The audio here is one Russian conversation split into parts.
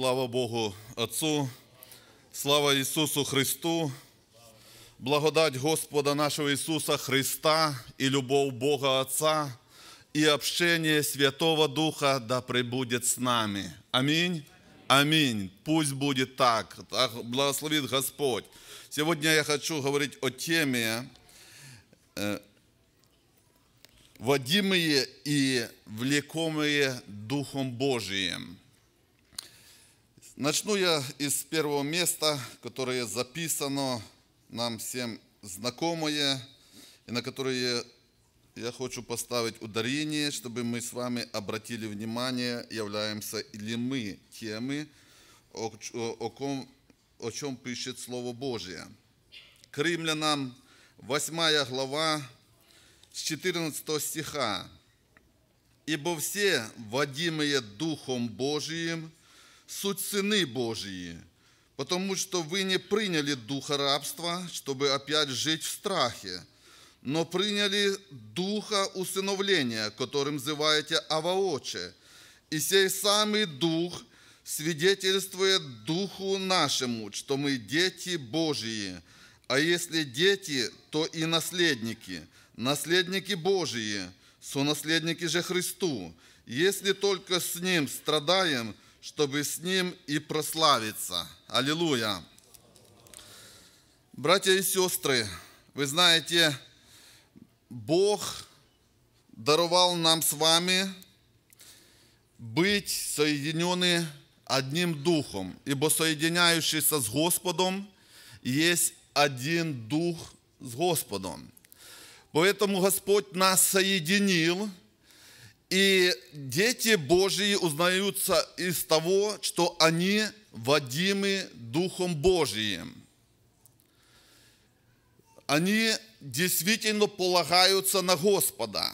Слава Богу Отцу, слава Ісусу Христу, благодать Господа нашего Ісуса Христа и любов Бога Отца и общение Святого Духа да пребудет с нами. Аминь. Аминь. Пусть будет так. Благословит Господь. Сегодня я хочу говорить о теме э, «Водимые и влекомые Духом Божиим». Начну я из первого места, которое записано, нам всем знакомое, и на которое я хочу поставить ударение, чтобы мы с вами обратили внимание, являемся ли мы темы, о, о, ком, о чем пишет Слово Божие. К римлянам 8 глава с 14 стиха. «Ибо все, водимые Духом Божиим, суть сыны Божьи, потому что вы не приняли духа рабства, чтобы опять жить в страхе, но приняли духа усыновления, которым называете Аваоче. И сей самый дух свидетельствует духу нашему, что мы дети Божьи, а если дети, то и наследники, наследники Божьи, сонаследники же Христу. Если только с Ним страдаем – чтобы с Ним и прославиться. Аллилуйя! Братья и сестры, вы знаете, Бог даровал нам с вами быть соединены одним духом, ибо соединяющийся с Господом есть один дух с Господом. Поэтому Господь нас соединил – и дети Божьи узнаются из того, что они водимы Духом Божьим. Они действительно полагаются на Господа.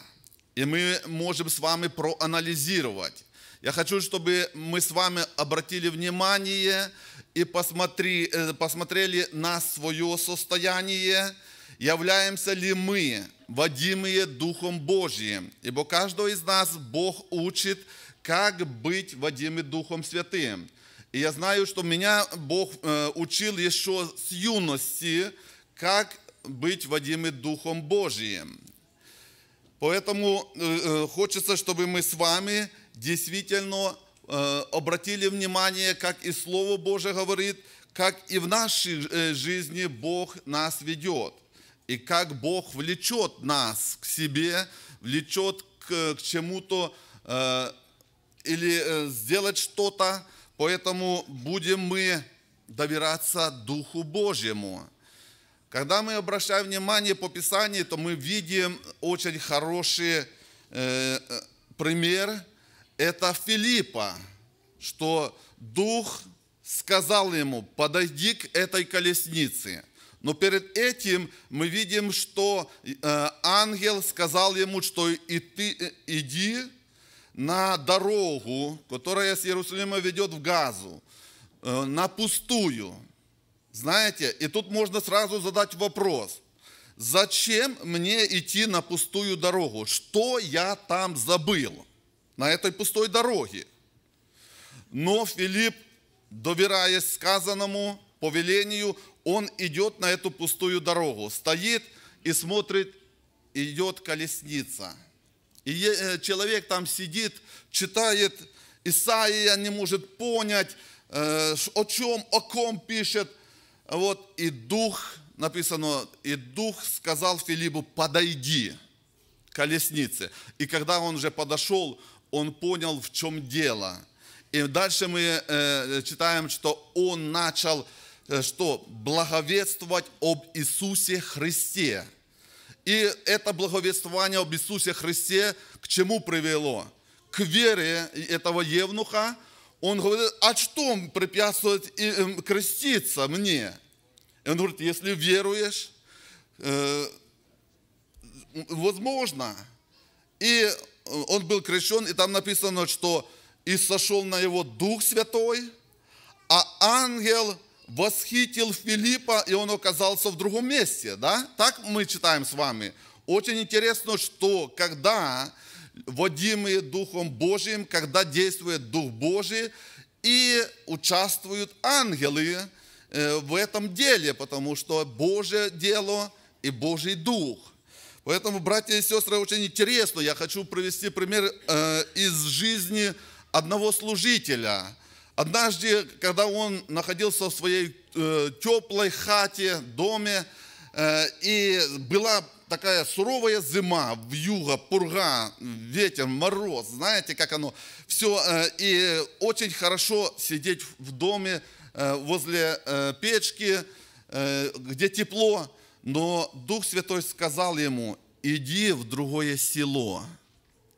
И мы можем с вами проанализировать. Я хочу, чтобы мы с вами обратили внимание и посмотри, э, посмотрели на свое состояние, являемся ли мы водимые Духом Божьим. Ибо каждого из нас Бог учит, как быть водимым Духом Святым. И я знаю, что меня Бог э, учил еще с юности, как быть водимым Духом Божьим. Поэтому э, э, хочется, чтобы мы с вами действительно обратили внимание, как и Слово Божие говорит, как и в нашей жизни Бог нас ведет – и как Бог влечет нас к себе, влечет к, к чему-то э, или э, сделать что-то. Поэтому будем мы добираться Духу Божьему. Когда мы обращаем внимание по Писанию, то мы видим очень хороший э, э пример. Это Филиппа, что Дух сказал ему, подойди к этой колеснице – но перед этим мы видим, что э, ангел сказал ему, что и ты э, иди на дорогу, которая с Иерусалима ведет в Газу, э, на пустую. Знаете, и тут можно сразу задать вопрос, зачем мне идти на пустую дорогу? Что я там забыл на этой пустой дороге? Но Филипп, доверяясь сказанному повелению, он идет на эту пустую дорогу, стоит и смотрит, идет колесница. И э, человек там сидит, читает Исаия, не может понять, э, о чем, о ком пишет. Вот, и дух, написано, и дух сказал Филиппу, подойди к колеснице. И когда он же подошел, он понял, в чем дело. И дальше мы э, читаем, что он начал Э, что благовествовать об Иисусе Христе. И это благовествование об Иисусе Христе к чему привело? К вере этого евнуха. Он говорит, а что препятствует эм, креститься мне? И он говорит, если веруешь, э, возможно. И э, он был крещен, и там написано, что и сошел на его Дух Святой, а ангел восхитил Филиппа, и он оказался в другом месте, да? Так мы читаем с вами. Очень интересно, что когда водимые Духом Божьим, когда действует Дух Божий, и участвуют ангелы э, в этом деле, потому что Божье дело и Божий Дух. Поэтому, братья и сестры, очень интересно. Я хочу привести пример э, из жизни одного служителя – Однажды, когда он находился в своей э, теплой хате, доме, э, и была такая суровая зима, в Юга пурга, ветер, мороз, знаете, как оно, все, э, и очень хорошо сидеть в доме возле печки, где тепло, но Дух Святой сказал ему, иди в другое село,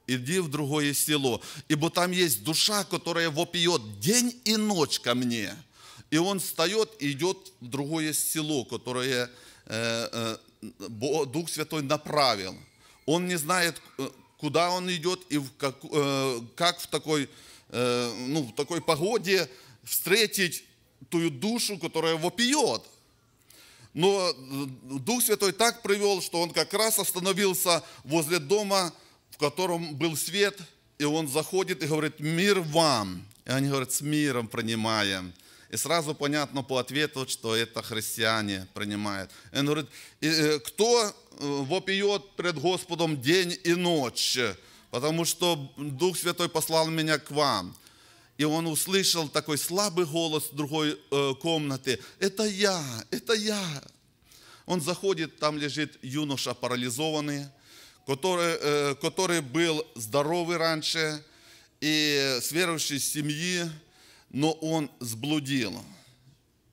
иди в другое село, ибо там есть душа, которая вопиет день и ночь ко мне. И он встает и идет в другое село, которое э, э, Дух Святой направил. Он не знает, э, куда он идет и в как, э, как в такой, э, ну, в такой погоде встретить ту душу, которая вопиет. Но Дух Святой так привел, что он как раз остановился возле дома, в котором был свет, и он заходит и говорит, мир вам. И они говорят, с миром принимаем. И сразу понятно по ответу, что это христиане принимают. И он говорит, э, кто э, вопиет пред Господом день и ночь, потому что Дух Святой послал меня к вам. И он услышал такой слабый голос другой э, комнаты. Это я, это я. Он заходит, там лежит юноша парализованный, который, э, который был здоровый раньше и с верующей семьи, но он сблудил,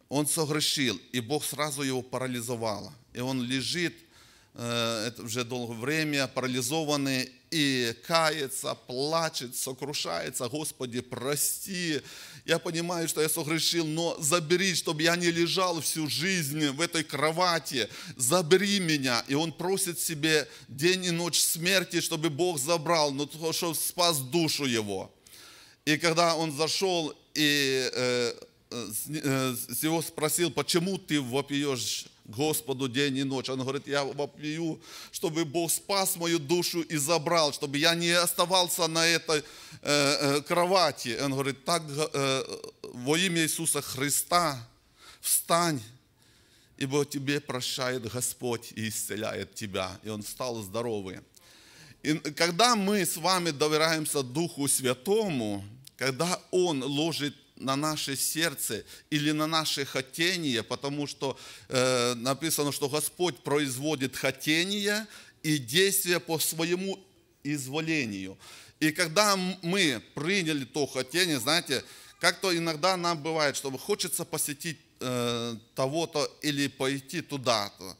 он согрешил, и Бог сразу его парализовал. И он лежит э, это уже долгое время парализованный, и кается, плачет, сокрушается, Господи, прости, я понимаю, что я согрешил, но забери, чтобы я не лежал всю жизнь в этой кровати, забери меня. И он просит себе день и ночь смерти, чтобы Бог забрал, но то, что спас душу его. И когда он зашел и э, э, с э, спросил, почему ты вопиешь Господу день и ночь. Он говорит, я вопию, чтобы Бог спас мою душу и забрал, чтобы я не оставался на этой э, э, кровати. Он говорит, так э, во имя Иисуса Христа встань, ибо тебе прощает Господь и исцеляет тебя. И он стал здоровый. И когда мы с вами доверяемся Духу Святому, когда Он ложит на наше сердце или на наше хотение, потому что э, написано, что Господь производит хотение и действия по своему изволению. И когда мы приняли то хотение, знаете, как-то иногда нам бывает, что хочется посетить э, того-то или пойти туда-то.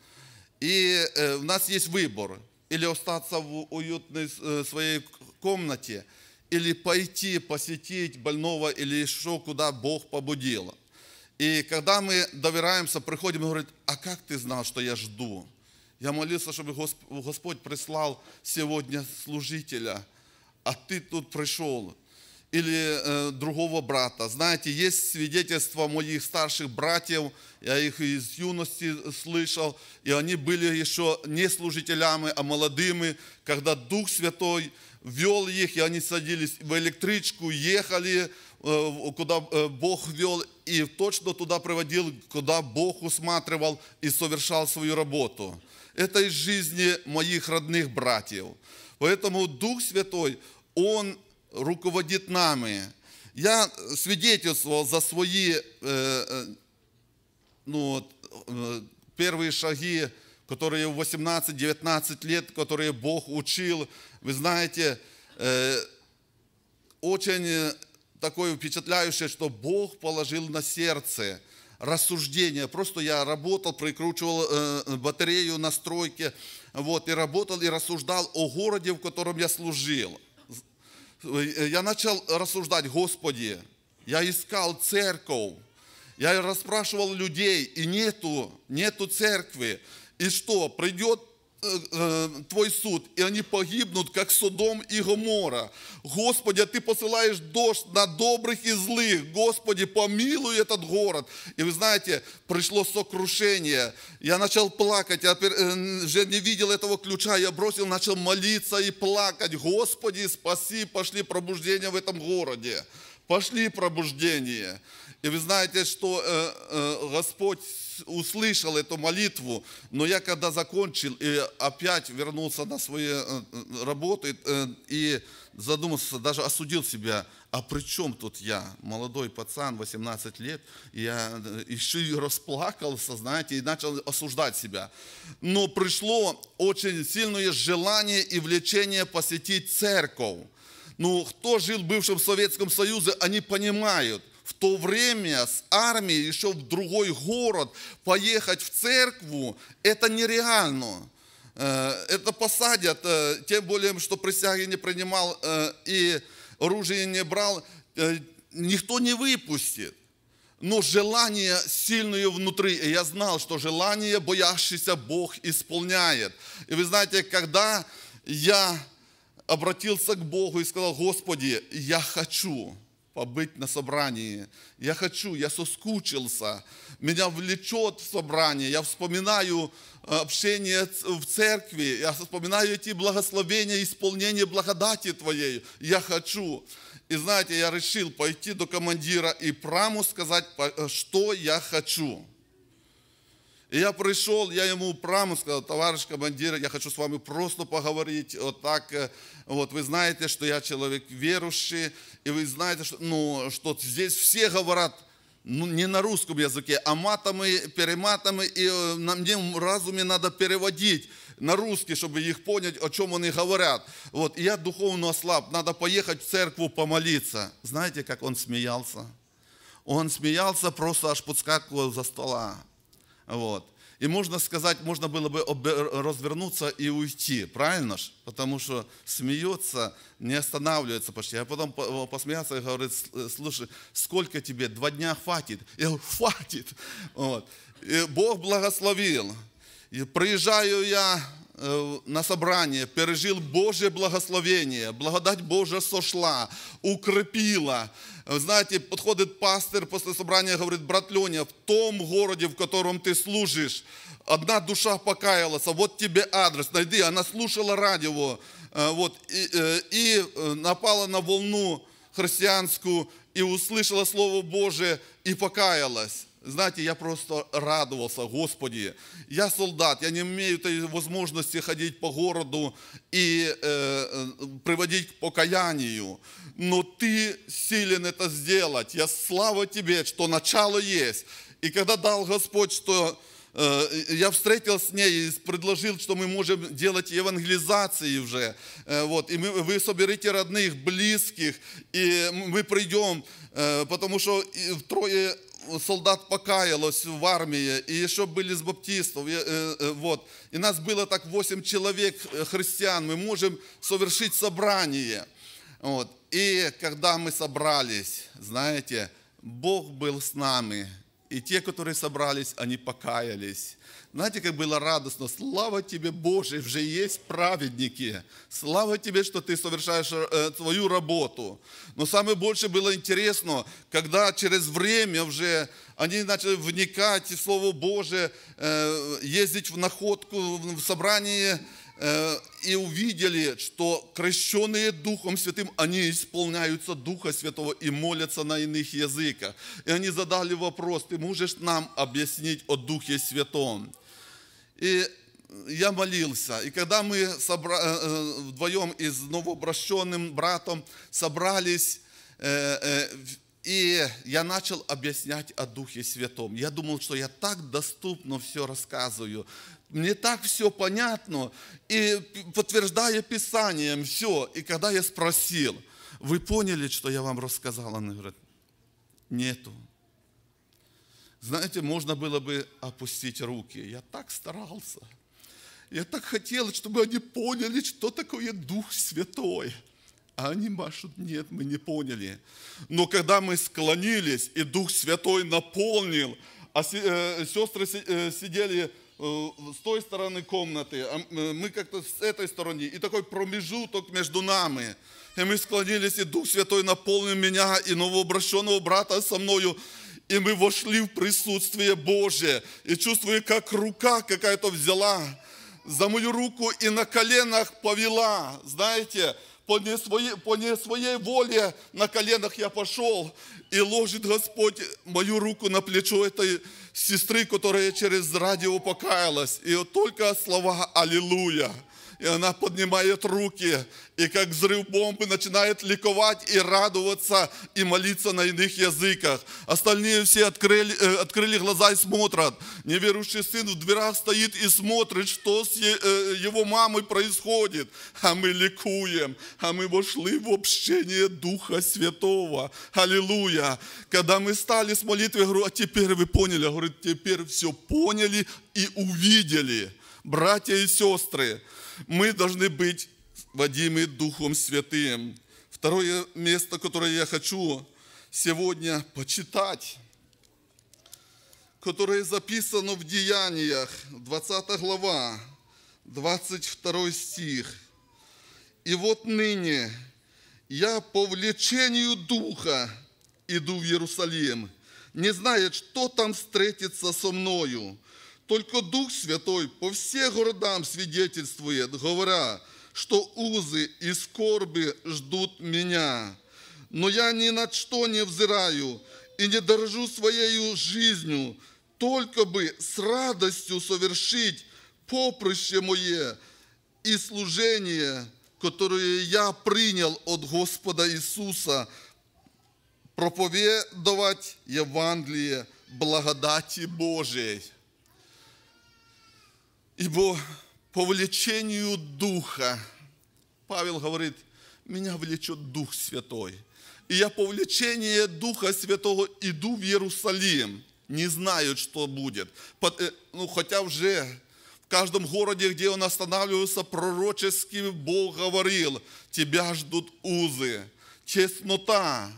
И э, у нас есть выбор, или остаться в уютной э, своей комнате – или пойти посетить больного или еще куда Бог побудил. И когда мы доверяемся, приходим и говорит, а как ты знал, что я жду? Я молился, чтобы Господь прислал сегодня служителя, а ты тут пришел. Или э, другого брата. Знаете, есть свидетельства моих старших братьев, я их из юности слышал, и они были еще не служителями, а молодыми, когда Дух Святой вел их, и они садились в электричку, ехали, э, куда э, Бог вел, и точно туда приводил, куда Бог усматривал и совершал свою работу. Это из жизни моих родных братьев. Поэтому Дух Святой, Он руководит нами. Я свидетельствовал за свои э, ну, первые шаги которые в 18-19 лет, которые Бог учил. Вы знаете, э, очень э, такое впечатляющее, что Бог положил на сердце рассуждение. Просто я работал, прикручивал э, батарею на стройке, вот, и работал, и рассуждал о городе, в котором я служил. Э, я начал рассуждать, Господи, я искал церковь, я расспрашивал людей, и нету, нету церкви. И что, придет э, э, твой суд, и они погибнут, как Содом и Гомора. Господи, а ты посылаешь дождь на добрых и злых. Господи, помилуй этот город. И вы знаете, пришло сокрушение. Я начал плакать, я уже э, не видел этого ключа, я бросил, начал молиться и плакать. Господи, спаси, пошли пробуждение в этом городе. Пошли пробуждение. И вы знаете, что э, э, Господь услышал эту молитву, но я когда закончил и опять вернулся на свои э, э работы э, и задумался, даже осудил себя, а при чем тут я, молодой пацан, 18 лет, я э, еще и расплакался, знаете, и начал осуждать себя. Но пришло очень сильное желание и влечение посетить церковь. Ну, кто жил в бывшем Советском Союзе, они понимают – в то время с армией еще в другой город поехать в церкву, это нереально. Э, это посадят, э, тем более, что присяги не принимал э, и оружие не брал, никто не выпустит. Но желание сильное внутри. И я знал, что желание боящийся Бог исполняет. И вы знаете, когда я обратился к Богу и сказал, Господи, я хочу, побыть на собрании. Я хочу, я соскучился, меня влечет в собрание, я вспоминаю э, общение в церкви, я вспоминаю эти благословения, исполнение благодати Твоей. Я хочу. И знаете, я решил пойти до командира и праму сказать, э, что я хочу. И я пришел, я ему прямо сказал, товарищ командир, я хочу с вами просто поговорить, вот так, э, вот вы знаете, что я человек верующий, и вы знаете, что, ну, что здесь все говорят, ну, не на русском языке, а матами, перематами, и э, на мне разуме надо переводить на русский, чтобы их понять, о чем они говорят. Вот, и я духовно ослаб, надо поехать в церковь помолиться. Знаете, как он смеялся? Он смеялся, просто аж подскакивал за стола. Вот. И можно сказать, можно было бы развернуться и уйти, правильно же? Потому что смеется, не останавливается почти. А потом э, посмеялся и говорит, э, слушай, сколько тебе? Два дня хватит? Я говорю, хватит. Вот. И Бог благословил. И приезжаю я на собрание, пережил Божье благословение, благодать Божья сошла, укрепила. Знаете, подходит пастор после собрания, говорит, брат Леня, в том городе, в котором ты служишь, одна душа покаялась, а вот тебе адрес, найди. Она слушала радио, э, вот, и, э, и э, напала на волну христианскую, и услышала Слово Божие, и покаялась. Знаете, я просто радовался, Господи, я солдат, я не имею этой возможности ходить по городу и э, э, приводить к покаянию, но Ты силен это сделать. Я слава Тебе, что начало есть. И когда дал Господь, что э, я встретил с ней и предложил, что мы можем делать евангелизации уже. Э, вот, и мы, вы соберите родных, близких, и мы придем, потому что втрое солдат покаялось в армии, и еще были с баптистов, э, э, вот. И нас было так 8 человек, э, христиан, мы можем совершить собрание. Вот. И когда мы собрались, знаете, Бог был с нами, и те, которые собрались, они покаялись. Знаете, как было радостно. Слава тебе, Боже, уже есть праведники. Слава тебе, что ты совершаешь э, твою работу. Но самое больше было интересно, когда через время уже они начали вникать в Слово Божие, э, ездить в находку, в собрание Э, и увидели, что крещенные Духом Святым, они исполняются Духа Святого и молятся на иных языках. И они задали вопрос, ты можешь нам объяснить о Духе Святом? И я молился. И когда мы собра... Э, э, вдвоем и с новообращенным братом собрались, и я начал объяснять о Духе Святом. Я думал, что я так доступно все рассказываю мне так все понятно, и подтверждая Писанием все. И когда я спросил, вы поняли, что я вам рассказал? Она говорит, нету. Знаете, можно было бы опустить руки. Я так старался. Я так хотел, чтобы они поняли, что такое Дух Святой. А они машут, нет, мы не поняли. Но когда мы склонились, и Дух Святой наполнил, а сестры э, э, сидели Э, с той стороны комнаты, а э, мы как-то с этой стороны, и такой промежуток между нами. И мы склонились, и Дух Святой наполнил меня и новообращенного брата со мною, и мы вошли в присутствие Божие, и чувствую, как рука какая-то взяла за мою руку и на коленах повела, знаете, по не, своей, по не своей воле на коленах я пошел, и ложит Господь мою руку на плечо этой сестры, которая через радио покаялась. И вот только слова «Аллилуйя». И она поднимает руки, и как взрыв бомбы начинает ликовать и радоваться, и молиться на иных языках. Остальные все открыли, э, открыли глаза и смотрят. Неверующий сын в дверях стоит и смотрит, что с е, э, его мамой происходит. А мы ликуем, а мы вошли в общение Духа Святого. Аллилуйя! Когда мы стали с молитвы, я говорю, а теперь вы поняли. Я говорю, теперь все поняли и увидели. Братья и сестры, мы должны быть водимы Духом Святым. Второе место, которое я хочу сегодня почитать, которое записано в Деяниях, 20 глава, 22 стих. «И вот ныне я по влечению Духа иду в Иерусалим, не зная, что там встретится со мною, только Дух Святой по всем городам свидетельствует, говоря, что узы и скорби ждут меня. Но я ни на что не взираю и не дорожу своей жизнью, только бы с радостью совершить поприще мое и служение, которое я принял от Господа Иисуса, проповедовать Евангелие благодати Божией. Ибо по влечению Духа, Павел говорит, меня влечет Дух Святой. И я по влечению Духа Святого иду в Иерусалим. Не знают, что будет. Ну, хотя уже в каждом городе, где он останавливался, пророчески Бог говорил, тебя ждут узы, честнота,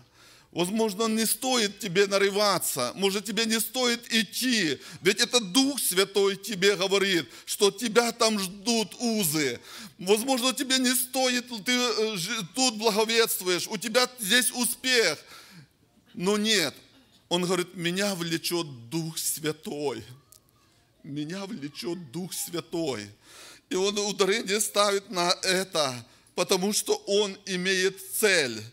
Возможно, не стоит тебе нарываться, может, тебе не стоит идти, ведь это Дух Святой тебе говорит, что тебя там ждут узы. Возможно, тебе не стоит, ты э, тут благовествуешь, у тебя здесь успех. Но нет, он говорит, меня влечет Дух Святой. Меня влечет Дух Святой. И он ударение ставит на это, потому что он имеет цель –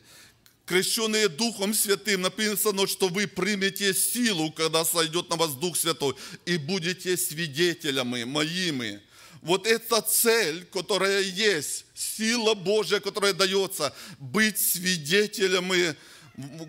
крещенные Духом Святым, написано, что вы примете силу, когда сойдет на вас Дух Святой, и будете свидетелями моими. Вот эта цель, которая есть, сила Божья, которая дается, быть свидетелями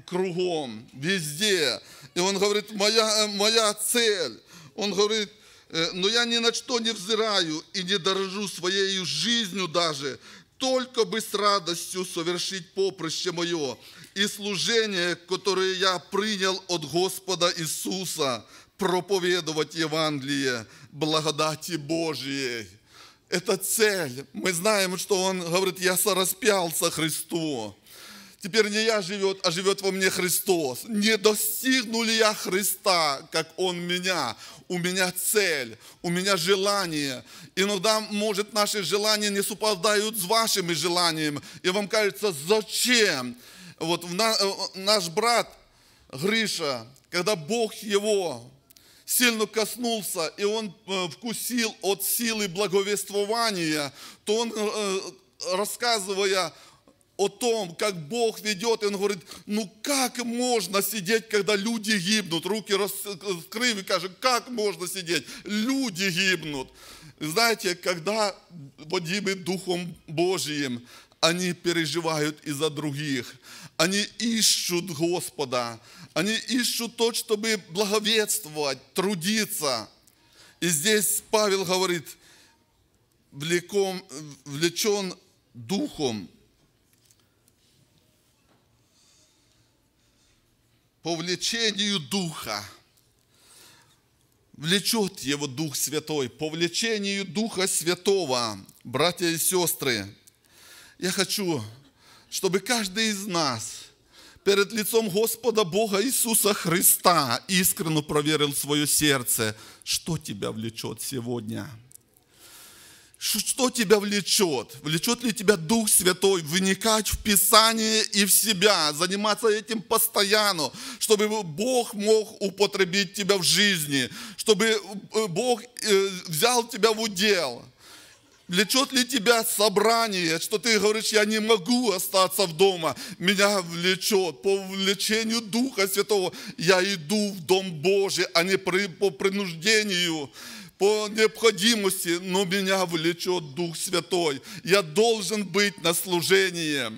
кругом, везде. И он говорит, моя, моя цель. Он говорит, «Э, но я ни на что не взираю и не дорожу своей жизнью даже, только бы с радостью совершить попроще мое и служение, которое я принял от Господа Иисуса, проповедовать Евангелие благодати Божьей. Это цель. Мы знаем, что он говорит, я сораспялся Христу. Теперь не я живет, а живет во мне Христос. Не достигну ли я Христа, как Он меня? У меня цель, у меня желание. Иногда, может, наши желания не совпадают с вашими желаниями. И вам кажется, зачем? Вот э, наш брат Гриша, когда Бог его сильно коснулся, и он э, вкусил от силы благовествования, то он, э, рассказывая о том, как Бог ведет, и он говорит, ну как можно сидеть, когда люди гибнут, руки раскрыв и кажет, как можно сидеть, люди гибнут. Знаете, когда водимы Духом Божиим, они переживают и за других, они ищут Господа, они ищут то, чтобы благовествовать, трудиться. И здесь Павел говорит, влечен Духом, по влечению Духа. Влечет его Дух Святой, по влечению Духа Святого, братья и сестры. Я хочу, чтобы каждый из нас перед лицом Господа Бога Иисуса Христа искренне проверил свое сердце, что тебя влечет сегодня – что тебя влечет? Влечет ли тебя Дух Святой вникать в Писание и в себя, заниматься этим постоянно, чтобы Бог мог употребить тебя в жизни, чтобы э, Бог э, взял тебя в удел? Влечет ли тебя собрание, что ты говоришь, я не могу остаться в дома, меня влечет, по влечению Духа Святого я иду в Дом Божий, а не по принуждению по необходимости, но меня влечет Дух Святой. Я должен быть на служении.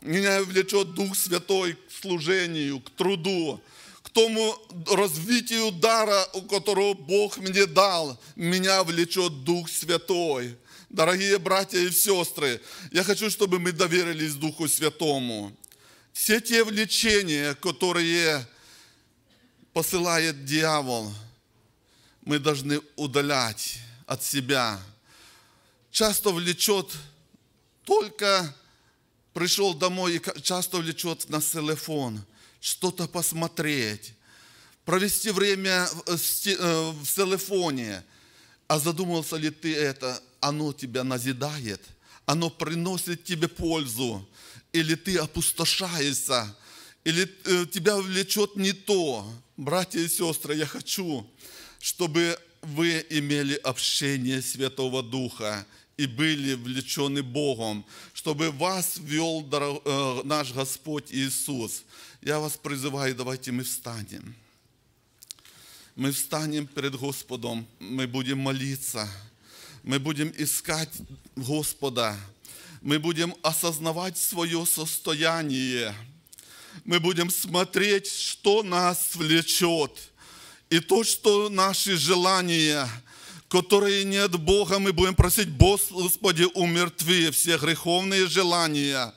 Меня влечет Дух Святой к служению, к труду, к тому развитию дара, которого Бог мне дал. Меня влечет Дух Святой. Дорогие братья и сестры, я хочу, чтобы мы доверились Духу Святому. Все те влечения, которые посылает дьявол – мы должны удалять от себя. Часто влечет только пришел домой и часто влечет на телефон, что-то посмотреть, провести время э, э, в телефоне. А задумался ли ты это? Оно тебя назидает, оно приносит тебе пользу, или ты опустошаешься, или э, тебя влечет не то. Братья и сестры, я хочу, чтобы вы имели общение Святого Духа и были влечены Богом, чтобы вас вел э, наш Господь Иисус. Я вас призываю, давайте мы встанем. Мы встанем перед Господом, мы будем молиться, мы будем искать Господа, мы будем осознавать свое состояние, мы будем смотреть, что нас влечет – и то, что наши желания, которые не от Бога, мы будем просить, Господи, умертви все греховные желания,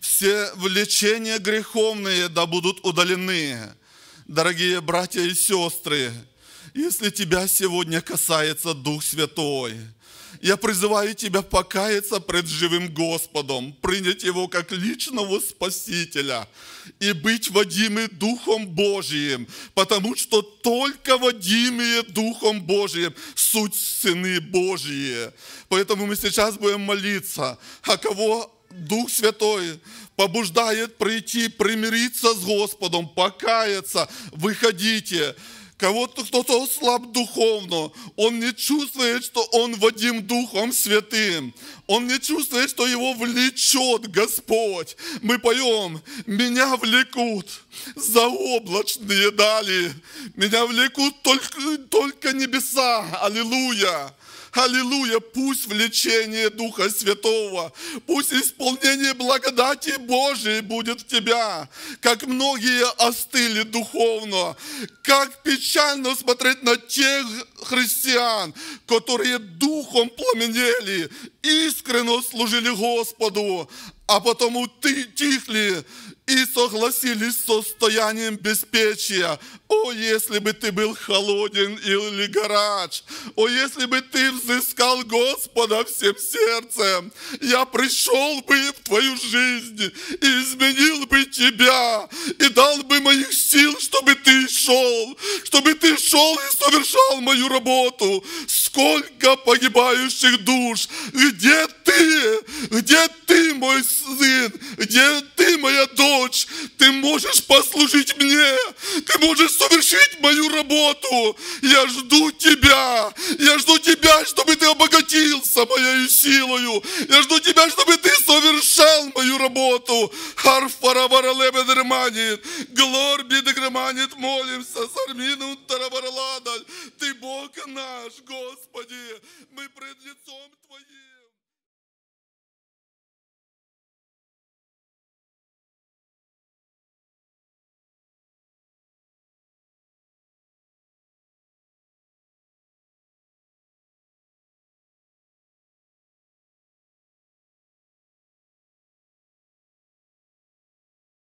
все влечения греховные да будут удалены. Дорогие братья и сестры, если тебя сегодня касается Дух Святой – я призываю тебя покаяться пред живым Господом, принять Его как личного Спасителя и быть водимы Духом Божиим, потому что только водимые Духом Божиим суть сыны Божьи. Поэтому мы сейчас будем молиться, а кого Дух Святой побуждает прийти, примириться с Господом, покаяться, выходите кого-то кто-то слаб духовно, он не чувствует, что он водим Духом Святым, он не чувствует, что его влечет Господь. Мы поем, меня влекут за облачные дали, меня влекут только, только небеса, аллилуйя. Аллилуйя, пусть влечение Духа Святого, пусть исполнение благодати Божией будет в тебя, как многие остыли духовно, как печально смотреть на тех христиан, которые духом пламенели искренно служили Господу, а потом утихли и согласились с состоянием беспечия. О, если бы ты был холоден или горач! О, если бы ты взыскал Господа всем сердцем! Я пришел бы в твою жизнь и изменил бы тебя, и дал бы моих сил, чтобы ты шел, чтобы ты шел и совершал мою работу. Сколько погибающих душ, ведь где ты? Где ты, мой сын? Где ты, моя дочь? Ты можешь послужить мне? Ты можешь совершить мою работу? Я жду тебя. Я жду тебя, чтобы ты обогатился моей силою. Я жду тебя, чтобы ты совершал мою работу. Харфара варалебе дреманит. Глор бидегреманит. Молимся. Сармину тарабараладаль. Ты Бог наш, Господи. Мы пред лицом Твоим.